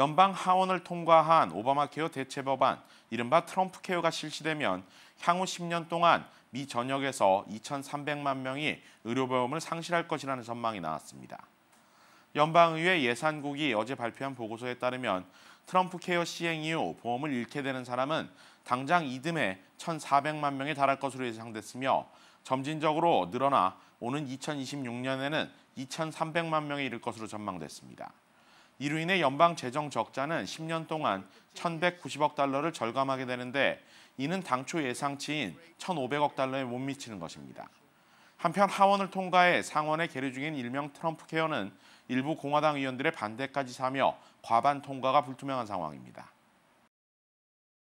연방 하원을 통과한 오바마 케어 대체 법안, 이른바 트럼프 케어가 실시되면 향후 10년 동안 미 전역에서 2,300만 명이 의료보험을 상실할 것이라는 전망이 나왔습니다. 연방의회 예산국이 어제 발표한 보고서에 따르면 트럼프 케어 시행 이후 보험을 잃게 되는 사람은 당장 이듬해 1,400만 명에 달할 것으로 예상됐으며 점진적으로 늘어나 오는 2026년에는 2,300만 명에 이를 것으로 전망됐습니다. 이로 인해 연방 재정 적자는 10년 동안 1,190억 달러를 절감하게 되는데 이는 당초 예상치인 1,500억 달러에 못 미치는 것입니다. 한편 하원을 통과해 상원에 계류 중인 일명 트럼프 케어는 일부 공화당 의원들의 반대까지 사며 과반 통과가 불투명한 상황입니다.